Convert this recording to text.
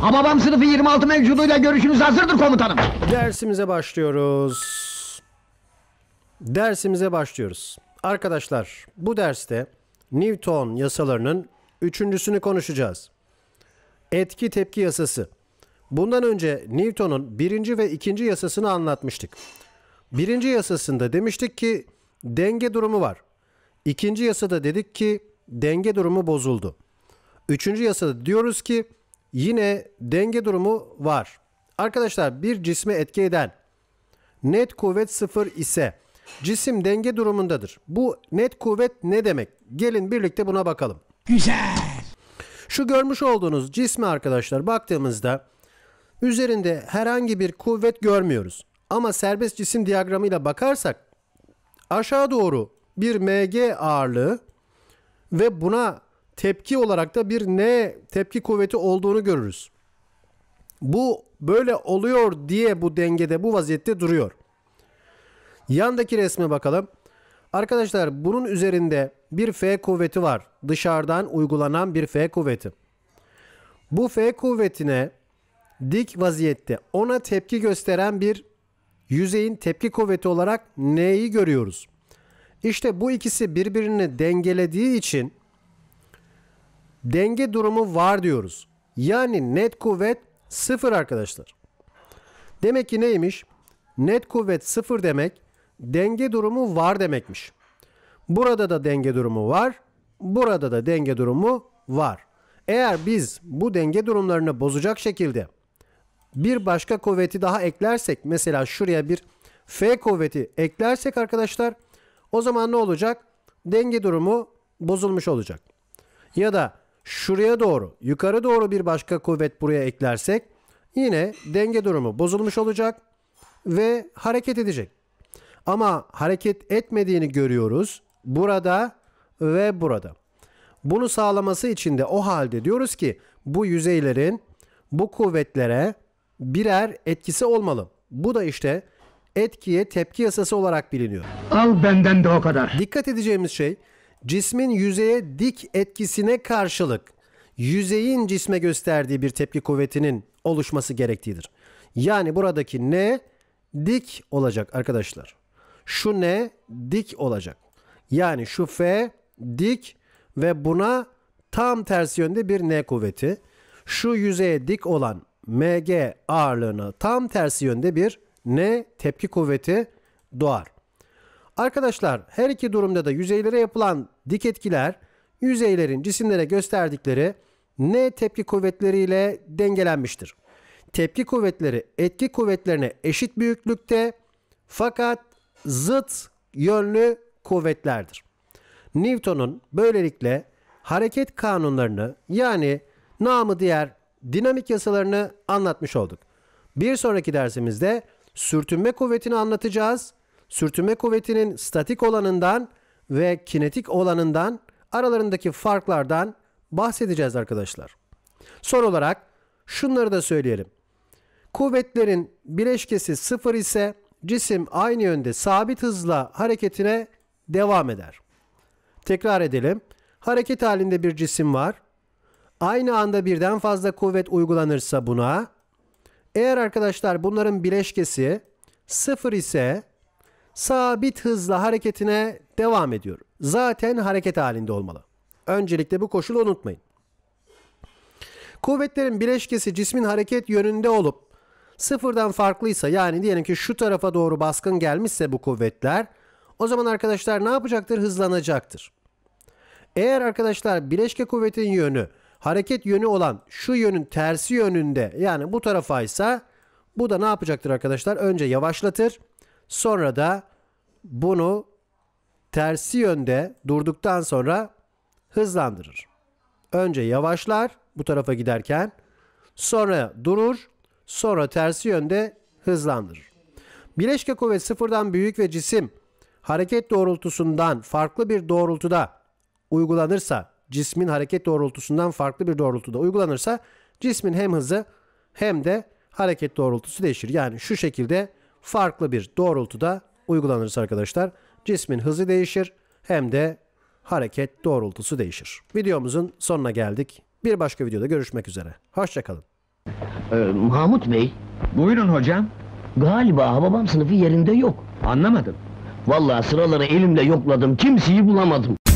Hababam sınıfı 26 mevcuduyla görüşünüz hazırdır komutanım. Dersimize başlıyoruz. Dersimize başlıyoruz. Arkadaşlar bu derste Newton yasalarının üçüncüsünü konuşacağız. Etki tepki yasası. Bundan önce Newton'un birinci ve ikinci yasasını anlatmıştık. Birinci yasasında demiştik ki denge durumu var. İkinci yasada dedik ki denge durumu bozuldu. Üçüncü yasada diyoruz ki yine denge durumu var. Arkadaşlar bir cisme etki eden net kuvvet sıfır ise cisim denge durumundadır. Bu net kuvvet ne demek? Gelin birlikte buna bakalım. Güzel. Şu görmüş olduğunuz cisme arkadaşlar baktığımızda üzerinde herhangi bir kuvvet görmüyoruz. Ama serbest cisim diyagramıyla bakarsak aşağı doğru bir MG ağırlığı ve buna tepki olarak da bir N tepki kuvveti olduğunu görürüz. Bu böyle oluyor diye bu dengede bu vaziyette duruyor. Yandaki resme bakalım. Arkadaşlar bunun üzerinde bir F kuvveti var. Dışarıdan uygulanan bir F kuvveti. Bu F kuvvetine dik vaziyette ona tepki gösteren bir yüzeyin tepki kuvveti olarak N'yi görüyoruz. İşte bu ikisi birbirini dengelediği için denge durumu var diyoruz. Yani net kuvvet sıfır arkadaşlar. Demek ki neymiş? Net kuvvet sıfır demek denge durumu var demekmiş. Burada da denge durumu var. Burada da denge durumu var. Eğer biz bu denge durumlarını bozacak şekilde bir başka kuvveti daha eklersek mesela şuraya bir F kuvveti eklersek arkadaşlar o zaman ne olacak? Denge durumu bozulmuş olacak. Ya da şuraya doğru yukarı doğru bir başka kuvvet buraya eklersek yine denge durumu bozulmuş olacak ve hareket edecek. Ama hareket etmediğini görüyoruz burada ve burada. Bunu sağlaması için de o halde diyoruz ki bu yüzeylerin bu kuvvetlere birer etkisi olmalı. Bu da işte etkiye tepki yasası olarak biliniyor. Al benden de o kadar. Dikkat edeceğimiz şey cismin yüzeye dik etkisine karşılık yüzeyin cisme gösterdiği bir tepki kuvvetinin oluşması gerektiğidir. Yani buradaki ne dik olacak arkadaşlar. Şu ne dik olacak. Yani şu F dik ve buna tam tersi yönde bir N kuvveti. Şu yüzeye dik olan MG ağırlığına tam tersi yönde bir N tepki kuvveti doğar. Arkadaşlar her iki durumda da yüzeylere yapılan dik etkiler yüzeylerin cisimlere gösterdikleri N tepki kuvvetleriyle dengelenmiştir. Tepki kuvvetleri etki kuvvetlerine eşit büyüklükte fakat zıt yönlü kuvvetlerdir. Newton'un böylelikle hareket kanunlarını yani namı diğer dinamik yasalarını anlatmış olduk. Bir sonraki dersimizde sürtünme kuvvetini anlatacağız sürtünme kuvvetinin statik olanından ve kinetik olanından aralarındaki farklardan bahsedeceğiz arkadaşlar. Son olarak şunları da söyleyelim. Kuvvetlerin bileşkesi sıfır ise cisim aynı yönde sabit hızla hareketine devam eder. Tekrar edelim. Hareket halinde bir cisim var. Aynı anda birden fazla kuvvet uygulanırsa buna. Eğer arkadaşlar bunların bileşkesi sıfır ise sabit hızla hareketine devam ediyor. Zaten hareket halinde olmalı. Öncelikle bu koşulu unutmayın. Kuvvetlerin bileşkesi cismin hareket yönünde olup sıfırdan farklıysa yani diyelim ki şu tarafa doğru baskın gelmişse bu kuvvetler o zaman arkadaşlar ne yapacaktır? Hızlanacaktır. Eğer arkadaşlar bileşke kuvvetin yönü hareket yönü olan şu yönün tersi yönünde yani bu tarafa ise bu da ne yapacaktır arkadaşlar? Önce yavaşlatır Sonra da bunu tersi yönde durduktan sonra hızlandırır. Önce yavaşlar bu tarafa giderken sonra durur sonra tersi yönde hızlandırır. Bileşke kuvvet sıfırdan büyük ve cisim hareket doğrultusundan farklı bir doğrultuda uygulanırsa cismin hareket doğrultusundan farklı bir doğrultuda uygulanırsa cismin hem hızı hem de hareket doğrultusu değişir. Yani şu şekilde farklı bir doğrultuda uygulanırız arkadaşlar cismin hızı değişir hem de hareket doğrultusu değişir. Videomuzun sonuna geldik. Bir başka videoda görüşmek üzere. Hoşçakalın. Ee, Mahmut Bey, Buyurun hocam. galiba Hababam sınıfı yerinde yok. Anlamadım. Vallahi sıraları elimle yokladım, kimseyi bulamadım.